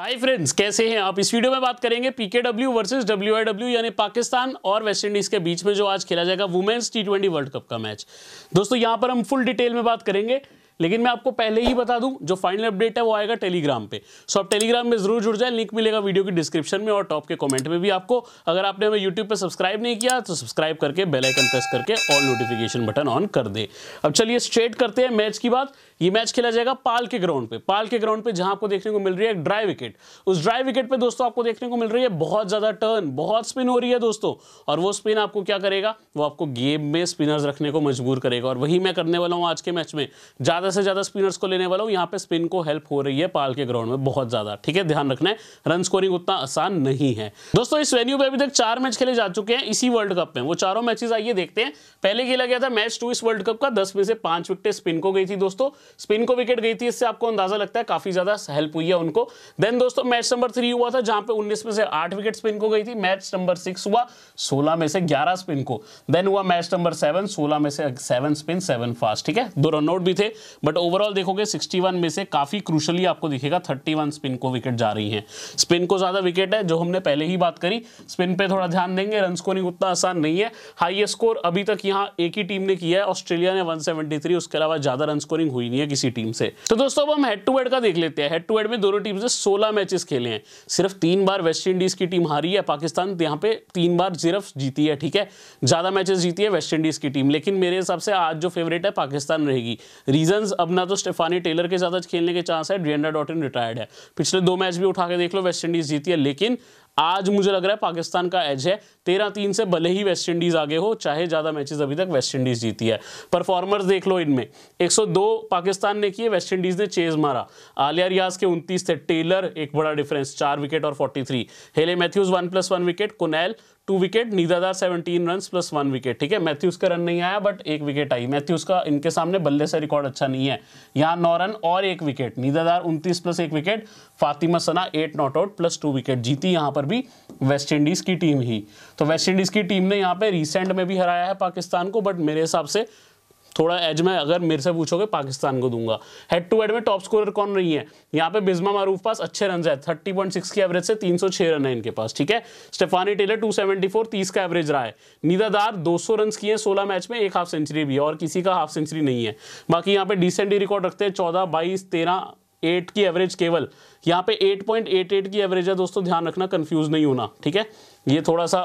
hi friends कैसे हैं आप इस वीडियो में बात करेंगे पीकेडब्ल्यू वर्सेस डब्ल्यूआईडब्ल्यू यानी पाकिस्तान और वेस्ट इंडीज के बीच में जो आज खेला जाएगा women's T twenty world cup का मैच दोस्तों यहां पर हम फुल डिटेल में बात करेंगे लेकिन मैं आपको पहले ही बता दूं जो फाइनल अपडेट है वो आएगा टेलीग्राम पे सो आप टेलीग्राम में जरूर जुड़ जाए लिंक मिलेगा वीडियो की डिस्क्रिप्शन में और टॉप के कॉमेंट में भी आपको अगर आपने हमें यूट्यूब पर सब्सक्राइब नहीं किया तो सब्सक्राइब करके बेलाइकन प्रेस करके ऑल नोटिफिकेशन बटन ऑन कर दे अब चलिए स्ट्रेट करते हैं मैच की बात ये मैच खेला जाएगा पाल के ग्राउंड पे पाल के ग्राउंड पे जहां आपको देखने को मिल रही है ड्राई विकेट उस ड्राई विकेट पे दोस्तों आपको देखने को मिल रही है बहुत ज्यादा टर्न बहुत स्पिन हो रही है दोस्तों और वो स्पिन आपको क्या करेगा वो आपको गेम में स्पिनर्स रखने को मजबूर करेगा और वही मैं करने वाला हूँ आज के मैच में ज्यादा ज़्यादा से ज़्यादा स्पिनर्स को लेने वाला हूँ यहाँ पे स्पिन को हेल्प हो रही है पाल के ग्राउंड में बहुत ज़्यादा ठीक है ध्यान रखना है रन स्कोरिंग उतना आसान नहीं है दोस्तों इस वेन्यू पे अभी तक चार मैच खेले जा चुके हैं इसी वर्ल्ड कप में वो चारों मैचेस आइए देखते हैं पहले खेला गया था मैच टू इस वर्ल्ड कप का दस में से पांच विकेटें स्पिन को गई थी दोस्तों स्पिन को विकेट गई थी इससे आपको अंदाजा लगता है काफी ज्यादा हेल्प हुई है उनको देन दोस्तों मैच नंबर थ्री हुआ था जहां पे उन्नीस में से आठ विकेट स्पिन को गई थी मैच नंबर सिक्स हुआ सोलह में से ग्यारह स्पिन को देन हुआ मैच नंबर सेवन सोलह में से सेवन स्पिन सेवन फास्ट ठीक है दो रन आउट भी थे बट ओवरऑल देखोगे 61 में से काफ़ी क्रूशली आपको दिखेगा 31 स्पिन को विकेट जा रही हैं स्पिन को ज़्यादा विकेट है जो हमने पहले ही बात करी स्पिन पे थोड़ा ध्यान देंगे रन स्कोरिंग उतना आसान नहीं है हाई स्कोर अभी तक यहाँ एक ही टीम ने किया है ऑस्ट्रेलिया ने वन उसके अलावा ज़्यादा रन स्कोरिंग हुई नहीं है किसी टीम से तो दोस्तों अब हम हेड टू हेड का देख लेते हैं हेड टू हेड में दोनों टीम से सोलह मैचेस खेले हैं सिर्फ तीन बार वेस्ट इंडीज़ की टीम हारी है पाकिस्तान यहाँ पे तीन बार सिर्फ जीती है ठीक है ज़्यादा मैचेस जीती है वेस्ट इंडीज़ की टीम लेकिन मेरे हिसाब से आज जो फेवरेट है पाकिस्तान रहेगी रीजन चांसेस अब ना तो स्टेफानी टेलर के ज़्यादा खेलने के चांस है ड्रियंडा डॉटन रिटायर्ड है पिछले दो मैच भी उठा के देख लो वेस्ट इंडीज़ जीती है लेकिन आज मुझे लग रहा है पाकिस्तान का एज है तेरह तीन से भले ही वेस्ट इंडीज़ आगे हो चाहे ज़्यादा मैचेस अभी तक वेस्ट इंडीज़ जीती है परफॉर्मर्स देख लो इनमें 102 पाकिस्तान ने किए वेस्ट इंडीज़ ने चेज मारा आलिया रियाज के 29 थे टेलर एक बड़ा डिफरेंस चार विकेट और 43 हेले Matthew's one plus one wicket कुनैल to wicket नीदार are seventeen run plus one wicket ठीक है मैथ्यूज का रन नहीं आया बट एक विकेट आई मैथ्यूज का इनके सामने बल्ले से रिकॉर्ड अच्छा नहीं है यहाँ नौ रन और एक विकेट नीदादार उनतीस प्लस एक wicket Fatima Sana eight not out plus two wicket जीती यहाँ पर भी वेस्ट इंडीज़ की टीम ही तो वेस्ट इंडीज़ की टीम ने यहाँ पे रिसेंट में भी हराया है पाकिस्तान को बट मेरे हिसाब से थोड़ा एज में अगर मेरे से पूछोगे पाकिस्तान को दूंगा हेड टू हेड में टॉप स्कोरर कौन रही है यहाँ पे बिजमा मारूफ पास अच्छे रन है थर्टी पॉइंट सिक्स की एवरेज से तीन सौ छह रन है इनके पास ठीक है Stafanie Taylor two seventy four तीस का एवरेज रहा है नीदादार दो सौ रन किए सोलह मैच में एक हाफ सेंचुरी भी है और किसी का हाफ सेंचुरी नहीं है बाकी यहाँ पे डिसेंट रिकॉर्ड रखते हैं चौदह बाईस तेरह एट की एवरेज केवल यहाँ पे एट एट पॉइंट एट की एवरेज है दोस्तों ध्यान रखना कंफ्यूज नहीं होना ठीक है ये थोड़ा सा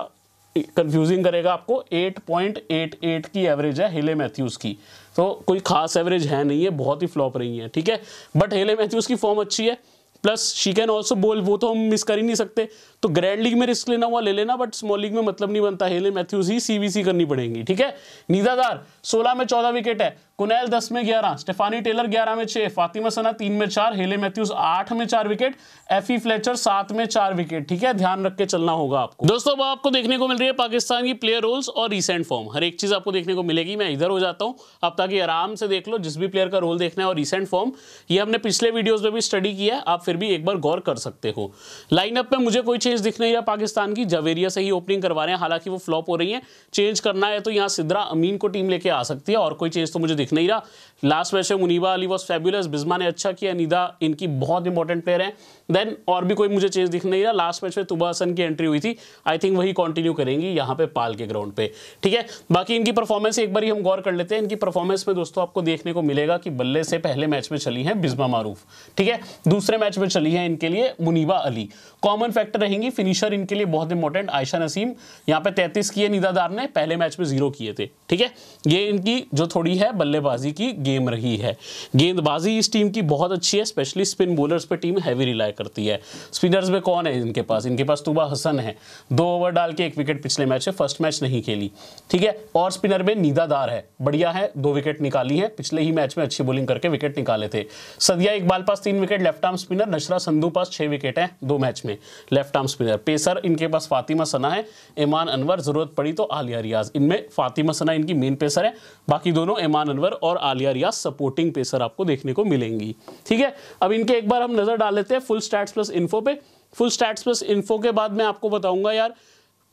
कंफ्यूजिंग करेगा आपको 8.88 की एवरेज है हेले मैथ्यूज़ की तो कोई खास एवरेज है नहीं है बहुत ही फ्लॉप रही है ठीक है बट हेले मैथ्यूज़ की फॉर्म अच्छी है प्लस शी कैन ऑल्सो बोल वो तो हम मिस कर ही नहीं सकते तो ग्रैंड लीग में रिस्क लेना हुआ ले लेना बट स्मॉल लीग में मतलब नहीं बनता हेले मैथ्यूज ही सीबीसी करनी पड़ेगी ठीक है नीदादार 16 में 14 विकेट है कुनैल दस में ग्यारह स्टेफानी टेलर ग्यारह में छह फातिमा सना तीन में चार हेले मैथ्यूज आठ में चार विकेट एफी फ्लेचर सात में चार विकेट ठीक है ध्यान रख के चलना होगा आपको दोस्तों अब आपको देखने को मिल रही है पाकिस्तान की प्लेयर रोल्स और रिसेंट फॉर्म हर एक चीज आपको देखने को मिलेगी मैं इधर हो जाता हूं आप ताकि आराम से देख लो जिस भी प्लेयर का रोल देखना है और रिसेंट फॉर्म ये हमने पिछले वीडियोज में भी स्टडी किया आप फिर भी एक बार गौर कर सकते हो लाइनअप में मुझे कोई चेंज दिख नहीं रहा पाकिस्तान की जवेरिया से ही ओपनिंग करवा रहे हैं हालांकि वो फ्लॉप हो रही है चेंज करना है तो यहाँ सिद्रा अमीन को टीम लेके आ सकती है और कोई चेंज तो मुझे दिख नहीं रहा लास्ट मैच में मुनीबा अली वॉज फेबुलस बिजमा ने अच्छा किया निदा इनकी बहुत इंपॉर्टेंट प्लेयर है देन और भी कोई मुझे चेंज दिख नहीं रहा लास्ट मैच में तुबा हसन की एंट्री हुई थी आई थिंक वही कंटिन्यू करेंगी यहाँ पे पाल के ग्राउंड पे ठीक है बाकी इनकी परफॉर्मेंस एक बार ही हम गौर कर लेते हैं इनकी परफॉर्मेंस में दोस्तों आपको देखने को मिलेगा कि बल्ले से पहले मैच में चली है बिजमा मारूफ ठीक है दूसरे मैच में चली है इनके लिए मुनीबा अली कॉमन फैक्टर रहेंगी फिनिशर इनके लिए बहुत इंपॉर्टेंट आयशा नसीम यहाँ पे तैतीस किए निदादार ने पहले मैच में जीरो किए थे ठीक है ये इनकी जो थोड़ी है बल्ले बल्लेबाजी की गेम रही है गेंदबाजी इस टीम की बहुत अच्छी है स्पेशली स्पिन बोलर्स पर टीम हैवी रिलाय करती है स्पिनर्स में कौन है इनके पास इनके पास तुबा हसन है दो ओवर डाल के एक विकेट पिछले मैच है फर्स्ट मैच नहीं खेली ठीक है और स्पिनर में नीदादार है बढ़िया है दो विकेट निकाली है पिछले ही मैच में अच्छी बॉलिंग करके विकेट निकाले थे सदिया इकबाल पास तीन wicket left arm spinner Nashra Sandhu पास छह विकेट है दो मैच में लेफ्ट आर्म स्पिनर पेसर इनके पास फातिमा सना है ईमान अनवर जरूरत पड़ी तो आलिया रियाज इनमें फातिमा सना इनकी मेन पेसर है बाकी दोनों ईमान अनवर कंवर और आलिया रिया सपोर्टिंग पेसर आपको देखने को मिलेंगी ठीक है अब इनके एक बार हम नज़र डाल लेते हैं फुल स्टैट्स प्लस इन्फो पे फुल स्टैट्स प्लस इन्फो के बाद मैं आपको बताऊंगा यार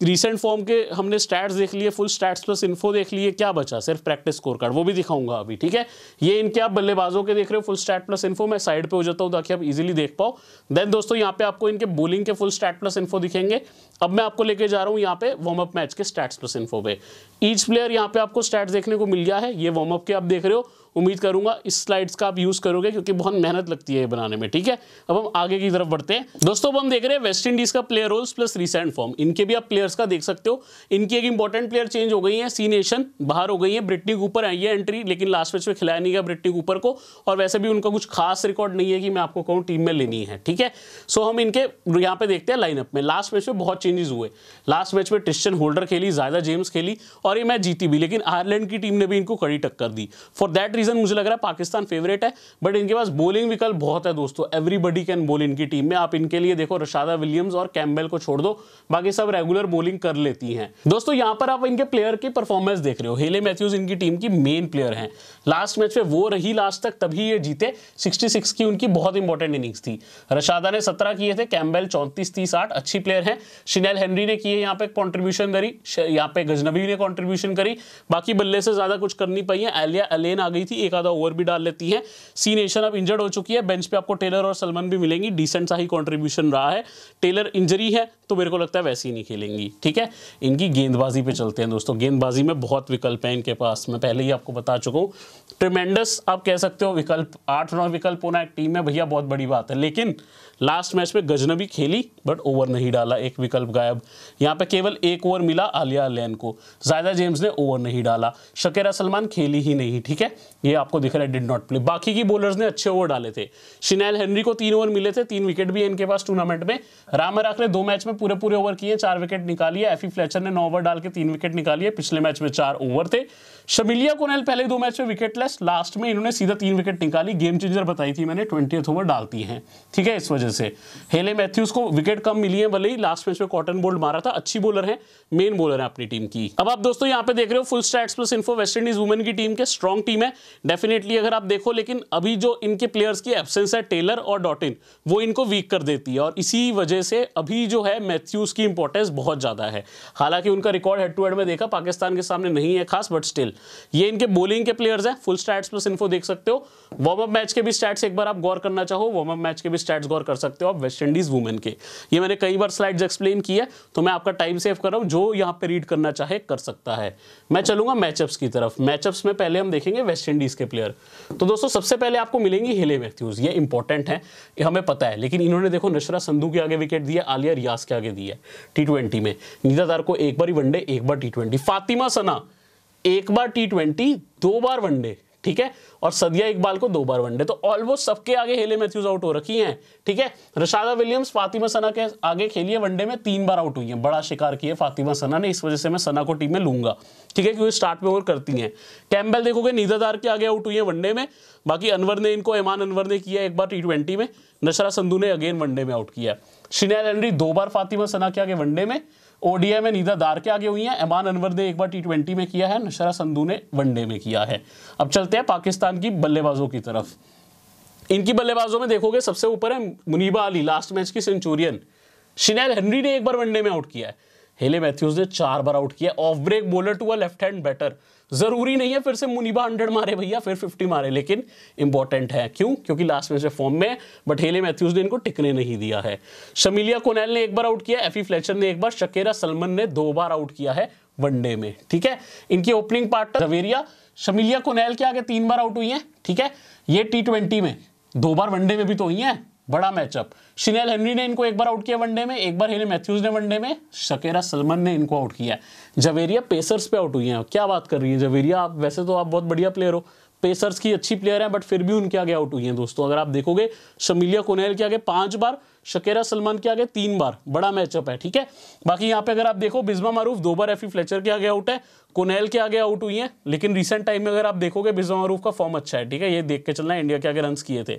रिसेंट फॉर्म के हमने स्टैट्स देख लिए फुल स्टैट्स प्लस इन्फो देख लिए क्या बचा सिर्फ प्रैक्टिस स्कोर कार्ड वो भी दिखाऊंगा अभी ठीक है ये इनके आप बल्लेबाजों के देख रहे हो फुल स्टैट प्लस इन्फो मैं साइड पे हो जाता हूँ ताकि आप इजीली देख पाओ देन दोस्तों यहाँ पे आपको इनके बोलिंग के फुल स्टैट प्लस इन्फो दिखेंगे अब मैं आपको लेके जा रहा हूं यहाँ पे वार्म अप मैच के स्टैट्स प्लस इन्फो पे ईच प्लेयर यहाँ पे आपको स्टैट्स देखने को मिल गया है ये वार्म अप के आप देख रहे हो उम्मीद करूंगा इस स्लाइड्स का आप यूज़ करोगे क्योंकि बहुत मेहनत लगती है ये बनाने में ठीक है अब हम आगे की तरफ बढ़ते हैं दोस्तों अब हम देख रहे हैं वेस्ट इंडीज़ का player roles plus recent form इनके भी आप प्लेयर्स का देख सकते हो इनकी एक इंपॉर्टेंट प्लेयर चेंज हो गई है सी नेशन बाहर हो गई है ब्रिटनिक ऊपर आई है एंट्री लेकिन लास्ट मैच में खिलाया नहीं गया ब्रिटनिक ऊपर को और वैसे भी उनका कुछ खास रिकॉर्ड नहीं है कि मैं आपको कहूँ टीम में लेनी है ठीक है सो हम इनके यहाँ पे देखते हैं लाइनअप में लास्ट मैच में बहुत चेंजेस हुए लास्ट मैच में ट्रिस्टन होल्डर खेली ज्यादा जेम्स खेली और ये मैच जीती भी लेकिन आयरलैंड की टीम ने भी इनको कड़ी टक्कर दी फॉर दैट रीजन मुझे लग रहा है पाकिस्तान फेवरेट है बट इनके पास बोलिंग विकल्प बहुत है दोस्तों एवरीबडी कैन बोल इनकी टीम में आप इनके लिए देखो रशादा विलियम्स और कैम्बेल को छोड़ दो बाकी सब रेगुलर बोलिंग कर लेती हैं दोस्तों यहाँ पर आप इनके प्लेयर की परफॉर्मेंस देख रहे हो हेले मैथ्यूज इनकी टीम की मेन प्लेयर है लास्ट मैच में वो रही लास्ट तक तभी ये जीते 66 की उनकी बहुत इंपॉर्टेंट इनिंग्स थी रशादा ने 17 किए थे कैम्बेल चौंतीस तीस आठ अच्छी प्लेयर है शिनेल हेनरी ने की है यहाँ पे कॉन्ट्रीब्यूशन करी यहाँ पे गजनबी ने कॉन्ट्रीब्यूशन करी बाकी बल्ले से ज़्यादा कुछ कर नहीं पाई है एलिया एलेन आ गई थी एक आधा ओवर भी डाल लेती है सी नेशन अब इंजर्ड हो चुकी है बेंच पे आपको टेलर और सलमान भी मिलेंगी डिसेंट सा ही कॉन्ट्रीब्यूशन रहा है टेलर इंजरी है तो मेरे को लगता है वैसे ही नहीं खेलेंगी ठीक है इनकी गेंदबाजी पे चलते हैं दोस्तों गेंदबाजी में बहुत विकल्प है इनके पास मैं पहले ही आपको बता चुका हूँ ट्रिमेंडस आप कह सकते हो विकल्प आठ नौ विकल्प होना एक टीम में भैया बहुत बड़ी बात है लेकिन लास्ट मैच में गजनबी खेली बट ओवर नहीं डाला एक विकल्प गायब यहाँ पे केवल एक ओवर मिला आलिया लैन को जायदा जेम्स ने ओवर नहीं डाला शकेरा सलमान खेली ही नहीं ठीक है ये आपको दिख रहा है डिड नॉट प्ले बाकी की बॉलर्स ने अच्छे ओवर डाले थे शिनाइल हेनरी को तीन ओवर मिले थे तीन विकेट भी इनके पास टूर्नामेंट में राम राख ने दो मैच में पूरे पूरे ओवर किए चार विकेट निकाली एफी फ्लैचर ने नौ ओवर डाल के तीन विकेट निकाली पिछले मैच में चार ओवर थे शमिलिया कोनेल पहले दो मैच में विकेटलेस बस लास्ट में इन्होंने सीधा तीन विकेट निकाली गेम चेंजर बताई थी मैंने ट्वेंटी ओवर डालती हैं ठीक है इस वजह से हेले मैथ्यूज को विकेट कम मिली है भले ही लास्ट मैच में कॉटन बोल्ड मारा था अच्छी बॉलर है मेन बॉलर है अपनी टीम की अब आप दोस्तों यहाँ पे देख रहे हो full stats plus info West Indies women की टीम के स्ट्रॉन्ग टीम है डेफिनेटली अगर आप देखो लेकिन अभी जो इनके प्लेयर्स की एबसेंस है टेलर और डॉटिन वो इनको वीक कर देती है और इसी वजह से अभी जो है मैथ्यूज की इंपॉर्टेंस बहुत ज़्यादा है हालांकि उनका रिकॉर्ड हेड टू हेड में देखा पाकिस्तान के सामने नहीं है खास बट स्टिल ये इनके बोलिंग के प्लेयर्स हैं फुल स्टैट्स प्लस इन्फो देख सकते हो वार्म अप मैच के भी स्टैट्स एक बार आप गौर करना चाहो वार्म अप मैच के भी स्टैट्स गौर कर सकते हो आप वेस्ट इंडीज वुमेन के ये मैंने कई बार स्लाइड्स एक्सप्लेन की है तो मैं आपका टाइम सेव कर रहा हूँ जो यहाँ पे रीड करना चाहे कर सकता है मैं चलूंगा मैचअप्स की तरफ मैचअप्स में पहले हम देखेंगे वेस्ट इंडीज के प्लेयर तो दोस्तों सबसे पहले आपको मिलेंगी हेले मैथ्यूज ये इंपॉर्टेंट है हमें पता है लेकिन इन्होंने देखो नशरा संधू के आगे विकेट दिया आलिया रियाज के आगे दिया टी ट्वेंटी में नीदादार को एक बार ही वनडे एक बार टी ट्वेंटी फातिमा सना एक बार टी ट्वेंटी दो बार वनडे ठीक है और सदिया इकबाल को दो बार वनडे तो ऑलमोस्ट सबके आगे हेले मैथ्यूज आउट हो रखी हैं ठीक है रशादा विलियम्स फातिमा सना के आगे खेलिए वनडे में तीन बार आउट हुई है बड़ा शिकार किया फातिमा सना ने इस वजह से मैं सना को टीम में लूंगा ठीक है क्योंकि स्टार्ट में और करती हैं कैम्बल देखोगे नीदादार के आगे आउट हुई है वनडे में बाकी अनवर ने इनको ऐमान अनवर ने किया एक बार टी में नशरा संधू ने अगेन वनडे में आउट किया शिनेल एंड्री दो बार फातिमा सना के आगे वनडे में ओडीए में नीदा दार के आगे हुई हैं एमान अनवर ने एक बार टी में किया है नशरा संधू ने वनडे में किया है अब चलते हैं पाकिस्तान की बल्लेबाजों की तरफ इनकी बल्लेबाजों में देखोगे सबसे ऊपर है मुनीबा अली लास्ट मैच की सेंचुरियन शिनेल हेनरी ने एक बार वनडे में आउट किया है हेले मैथ्यूज ने चार बार आउट किया off break bowler to a left hand batter जरूरी नहीं है फिर से मुनीबा हंड्रेड मारे भैया फिर फिफ्टी मारे लेकिन इंपॉर्टेंट है क्यों क्योंकि लास्ट में से फॉर्म में बठेले मैथ्यूज ने इनको टिकने नहीं दिया है शमिलिया कोनेल ने एक बार आउट किया एफी फ्लेचर e ने एक बार शकेरा सलमन ने दो बार आउट किया है वनडे में ठीक है इनकी opening partner Javeria Shamilia Connell के आगे तीन बार आउट हुई है ठीक है ये टी में दो बार वनडे में भी तो हुई है बड़ा मैचअप शिनेल हेनरी ने इनको एक बार आउट किया वनडे में एक बार हेली मैथ्यूज ने वनडे में शकेरा सलमन ने इनको आउट किया जवेरिया पेसर्स पे आउट हुई है क्या बात कर रही है जवेरिया आप वैसे तो आप बहुत बढ़िया प्लेयर हो पेसर्स की अच्छी प्लेयर हैं बट फिर भी उनके आगे आउट हुई हैं दोस्तों अगर आप देखोगे शमिलिया कोनेल के आगे पांच बार शकेरा सलमान के आगे तीन बार बड़ा मैचअप है ठीक है बाकी यहाँ पे अगर आप देखो बिजमा मारूफ दो बार एफी फ्लेचर e के आगे आउट है कोनेल के आगे आउट हुई है लेकिन रिसेंट टाइम में अगर आप देखोगे बिजमा मारूफ का फॉर्म अच्छा है ठीक है ये देख के चलना इंडिया के आगे रन किए थे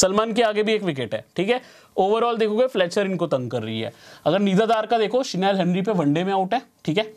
सलमान के आगे भी एक विकेट है ठीक है ओवरऑल देखोगे फ्लेचर इनको तंग कर रही है अगर नीदादार का देखो शिनाल हेनरी पे वनडे में आउट है ठीक है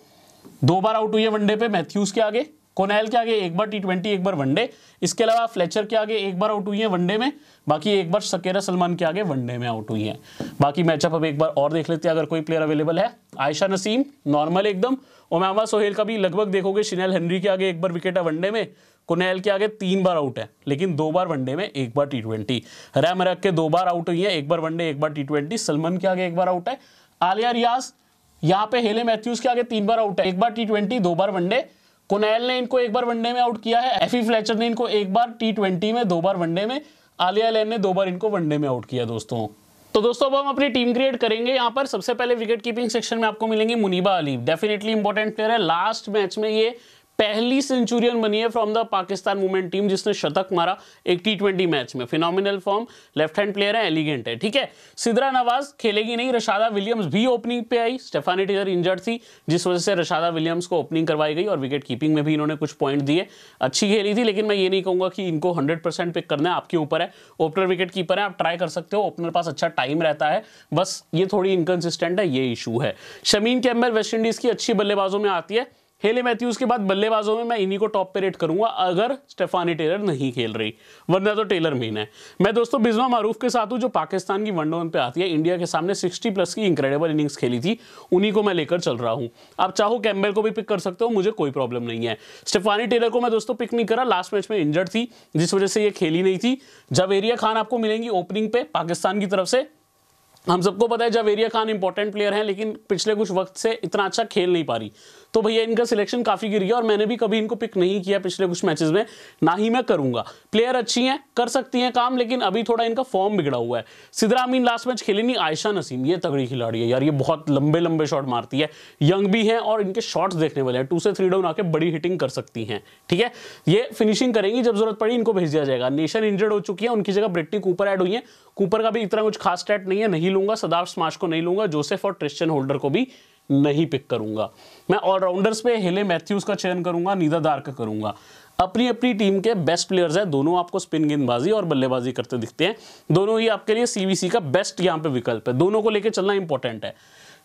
दो बार आउट हुई है वनडे पे मैथ्यूज के आगे कोनेल के आगे एक बार टी ट्वेंटी एक बार वनडे इसके अलावा फ्लेचर के आगे एक बार आउट हुई है वनडे में बाकी एक बार सकेरा सलमान के आगे वनडे में आउट हुई है बाकी मैचअप अब एक बार और देख लेते हैं अगर कोई प्लेयर अवेलेबल है आयशा नसीम नॉर्मल एकदम ओमामा सोहेल का भी लगभग देखोगे शिनेल हेनरी के आगे एक बार विकेट है वनडे में कुनेल के आगे तीन बार आउट है लेकिन दो बार वनडे में एक बार टी ट्वेंटी रैमरक के दो बार आउट हुई है एक बार वनडे एक बार टी ट्वेंटी सलमान के आगे एक बार आउट है आलिया रियाज यहाँ पे हेले मैथ्यूज के आगे तीन बार आउट है एक बार टी ट्वेंटी दो बार वनडे कुनैल ने इनको एक बार वनडे में आउट किया है एफी फ्लैचर e ने इनको एक बार टी ट्वेंटी में दो बार वनडे में आलिया लैन ने दो बार इनको वनडे में आउट किया दोस्तों तो दोस्तों अब हम अपनी टीम क्रिएट करेंगे यहाँ पर सबसे पहले विकेट कीपिंग सेक्शन में आपको मिलेंगे Muneeba Ali definitely important player है लास्ट मैच में ये पहली सेंचुरियन बनी है from the Pakistan women team जिसने शतक मारा एक टी ट्वेंटी मैच में phenomenal form left hand player है एलिगेंट है ठीक है सिद्रा नवाज खेलेगी नहीं रशादा विलियम्स भी ओपनिंग पे आई स्टेफानी टीजर इंजर्ड थी जिस वजह से रशादा विलियम्स को ओपनिंग करवाई गई और विकेट कीपिंग में भी इन्होंने कुछ पॉइंट दिए अच्छी खेली थी लेकिन मैं ये नहीं कहूंगा कि इनको हंड्रेड परसेंट पिक करना है आपके ऊपर है ओपनर विकेट कीपर है आप ट्राई कर सकते हो ओपनर पास अच्छा टाइम रहता है बस ये थोड़ी इनकन्सिस्टेंट है ये इशू है शमीन कैम्बर वेस्ट इंडीज़ की अच्छी बल्लेबाजों में आती है हेली मैथ्यूज के बाद बल्लेबाजों में मैं इन्हीं को टॉप पे रेट करूंगा अगर स्टेफानी टेलर नहीं खेल रही वरना तो टेलर मेन है मैं दोस्तों बिजवा मारूफ के साथ हूँ जो पाकिस्तान की वन पे आती है इंडिया के सामने 60 प्लस की इंक्रेडिबल इनिंग्स खेली थी उन्हीं को मैं लेकर चल रहा हूँ आप चाहो कैम्बेल को भी पिक कर सकते हो मुझे कोई प्रॉब्लम नहीं है स्टेफानी टेलर को मैं दोस्तों पिक नहीं करा लास्ट मैच में इंजर्ड थी जिस वजह से ये खेली नहीं थी जवेरिया खान आपको मिलेंगी ओपनिंग पे पाकिस्तान की तरफ से हम सबको पता है एरिया खान इंपॉर्टेंट प्लेयर हैं लेकिन पिछले कुछ वक्त से इतना अच्छा खेल नहीं पा रही तो भैया इनका सिलेक्शन काफ़ी गिर गया और मैंने भी कभी इनको पिक नहीं किया पिछले कुछ मैचेस में ना ही मैं करूंगा प्लेयर अच्छी हैं कर सकती हैं काम लेकिन अभी थोड़ा इनका फॉर्म बिगड़ा हुआ है सिदरा अमीन लास्ट मैच खेली नहीं आयशा नसीम ये तगड़ी खिलाड़ी है यार ये बहुत लंबे लंबे शॉट मारती है यंग भी है और इनके शॉट्स देखने वाले हैं टू से थ्री डाउन आके बड़ी हिटिंग कर सकती हैं ठीक है ये फिनिशिंग करेंगी जब जरूरत पड़ी इनको भेज दिया जाएगा नेशन इंजर्ड हो चुकी है उनकी जगह ब्रिटिक ऊपर एड हुई है कूपर का भी इतना कुछ खास स्टैट नहीं है नहीं लूंगा सदाफ स्मार्श को नहीं लूंगा जोसेफ और ट्रिस्टन होल्डर को भी नहीं पिक करूंगा मैं ऑलराउंडर्स पे हेले मैथ्यूज का चयन करूंगा नीदादार का करूंगा अपनी अपनी टीम के बेस्ट प्लेयर्स हैं दोनों आपको स्पिन गेंदबाजी और बल्लेबाजी करते दिखते हैं दोनों ही आपके लिए सीवीसी का बेस्ट यहाँ पे विकल्प है दोनों को लेकर चलना इंपॉर्टेंट है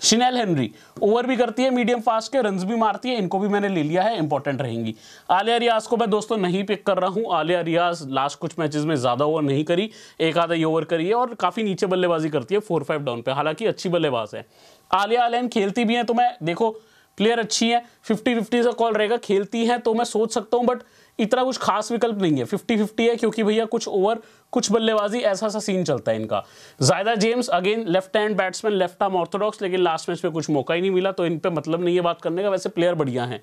शिनेल हेनरी ओवर भी करती है मीडियम फास्ट के रन भी मारती है इनको भी मैंने ले लिया है इंपॉर्टेंट रहेंगी आलिया रियाज को मैं दोस्तों नहीं पिक कर रहा हूँ आलिया रियाज लास्ट कुछ मैचेस में ज़्यादा ओवर नहीं करी एक आधा ही ओवर करी है और काफ़ी नीचे बल्लेबाजी करती है फोर फाइव डाउन पे हालांकि अच्छी बल्लेबाज है आलिया आलैन खेलती भी हैं तो मैं देखो प्लेयर अच्छी है फिफ्टी फिफ्टी का कॉल रहेगा खेलती हैं तो मैं सोच सकता हूँ बट इतना कुछ खास विकल्प नहीं है फिफ्टी फिफ्टी है क्योंकि भैया कुछ ओवर कुछ बल्लेबाजी ऐसा सा सीन चलता है इनका Zaida James again left hand batsman left arm orthodox लेकिन लास्ट मैच में कुछ मौका ही नहीं मिला तो इन पर मतलब नहीं है बात करने का वैसे प्लेयर बढ़िया है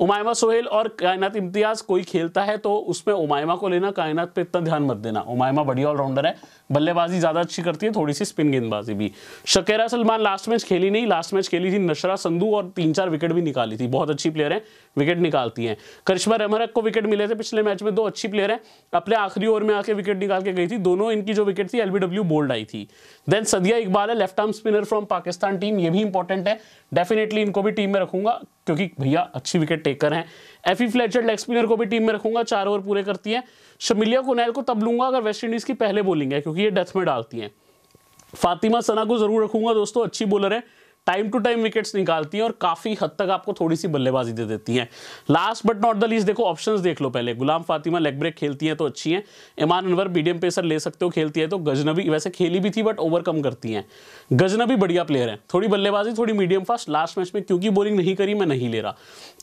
उमायमा सोहेल और कायनात इम्तियाज कोई खेलता है तो उसमें उमायमा को लेना कायनात पे इतना ध्यान मत देना उमायमा बढ़िया ऑलराउंडर है बल्लेबाजी ज़्यादा अच्छी करती है थोड़ी सी स्पिन गेंदबाजी भी शकेरा सलमान लास्ट मैच खेली नहीं लास्ट मैच खेली थी नशरा संधु और तीन चार विकेट भी निकाली थी बहुत अच्छी प्लेयर है विकेट निकालती है करिश्मा रहमरक को विकेट मिले थे पिछले मैच में दो अच्छी प्लेयर है अपने आखिरी ओवर में आके विकेट निकाल के करके गई थी दोनों इनकी जो विकेट थी एलबीडब्ल्यू बोल्ड आई थी देन सदिया इकबाल है left arm spinner from Pakistan team ये भी इंपॉर्टेंट है डेफिनेटली इनको भी टीम में रखूंगा क्योंकि भैया अच्छी विकेट टेकर हैं ई फ्लैचर लेग स्पिनर को भी टीम में रखूंगा चार ओवर पूरे करती है शमिलिया कुनैल को तब लूंगा अगर वेस्ट इंडीज़ की पहले बोलिंग है क्योंकि ये डेथ में डालती हैं फातिमा सना को जरूर रखूंगा दोस्तों अच्छी बॉलर है टाइम टू टाइम विकेट्स निकालती हैं और काफ़ी हद तक आपको थोड़ी सी बल्लेबाजी दे देती हैं last but not the least देखो ऑप्शंस देख लो पहले गुलाम फातिमा लेग ब्रेक खेलती हैं तो अच्छी हैं ईमान अनवर मीडियम पेसर ले सकते हो खेलती है तो गजनबी वैसे खेली भी थी बट ओवरकम करती हैं गजनबी बढ़िया प्लेयर है थोड़ी बल्लेबाजी थोड़ी मीडियम फास्ट लास्ट मैच में क्योंकि बॉलिंग नहीं करी मैं नहीं ले रहा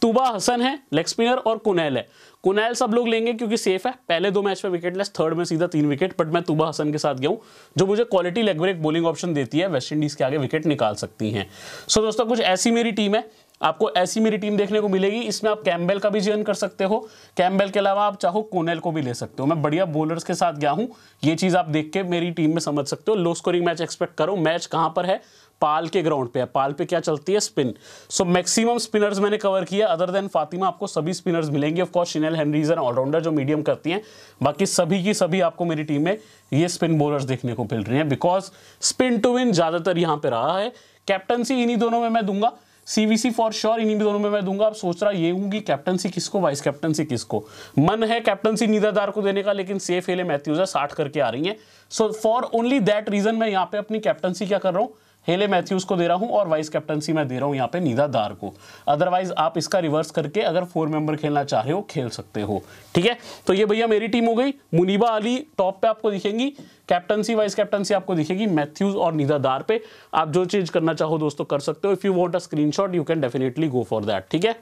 तुबा हसन है लेग स्पिनर और कुनैल है कुनैल सब लोग लेंगे क्योंकि सेफ है पहले दो मैच में विकेट लेस थर्ड में सीधा तीन विकेट बट मैं तुबा हसन के साथ गया हूं जो मुझे quality leg break bowling option देती है वेस्ट इंडीज़ के आगे विकेट निकाल सकती हैं सो दोस्तों कुछ ऐसी मेरी टीम है आपको ऐसी मेरी टीम देखने को मिलेगी इसमें आप कैम्बेल का भी चयन कर सकते हो कैम्बेल के अलावा आप चाहो कोनेल को भी ले सकते हो मैं बढ़िया बॉलर्स के साथ गया हूं ये चीज़ आप देख के मेरी टीम में समझ सकते हो लो स्कोरिंग मैच एक्सपेक्ट करो मैच कहाँ पर है पाल के ग्राउंड पे है पाल पे क्या चलती है स्पिन सो मैक्सिमम स्पिनर्स मैंने कवर किया अदर देन फातिमा आपको सभी स्पिनर्स मिलेंगे of course Chinelle Henry's and allrounder जो मीडियम करती हैं बाकी सभी की सभी आपको मेरी टीम में ये स्पिन बॉलर्स देखने को मिल रही हैं बिकॉज स्पिन टू विन ज़्यादातर यहाँ पर रहा है कैप्टनसी इन्हीं दोनों में मैं दूंगा सीवीसी फॉर श्योर इन्हीं दोनों में मैं दूंगा आप सोच रहा ये हूँ कि कैप्टनसी किसको वाइस कैप्टनसी किसको मन है कैप्टनसी नीदादार को देने का लेकिन सेफ एले मैथ्यूज है साठ करके आ रही है so for only that reason मैं यहाँ पे अपनी कैप्टनसी क्या कर रहा हूँ हेले मैथ्यूज को दे रहा हूँ और वाइस कैप्टनसी मैं दे रहा हूं यहां पे नीदा दार को अदरवाइज आप इसका रिवर्स करके अगर फोर मेंबर खेलना चाह रहे हो खेल सकते हो ठीक है तो ये भैया मेरी टीम हो गई मुनीबा अली टॉप पे आपको दिखेंगी कैप्टनसी वाइस कैप्टनसी आपको दिखेगी मैथ्यूज और नीदा दार पे आप जो चीज करना चाहो दोस्तों कर सकते हो if you want a screen you can definitely go for that ठीक है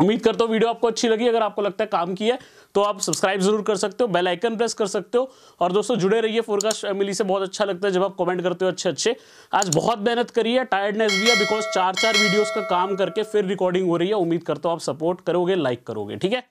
उम्मीद करता हूँ वीडियो आपको अच्छी लगी अगर आपको लगता है काम की है तो आप सब्सक्राइब जरूर कर सकते हो बेल आइकन प्रेस कर सकते हो और दोस्तों जुड़े रहिए फोरकास्ट फैमिली से बहुत अच्छा लगता है जब आप कमेंट करते हो अच्छे अच्छे आज बहुत मेहनत करी है टायर्डनेस भी है बिकॉज चार चार वीडियोस का काम करके फिर रिकॉर्डिंग हो रही है उम्मीद करता हूँ आप सपोर्ट करोगे लाइक करोगे ठीक है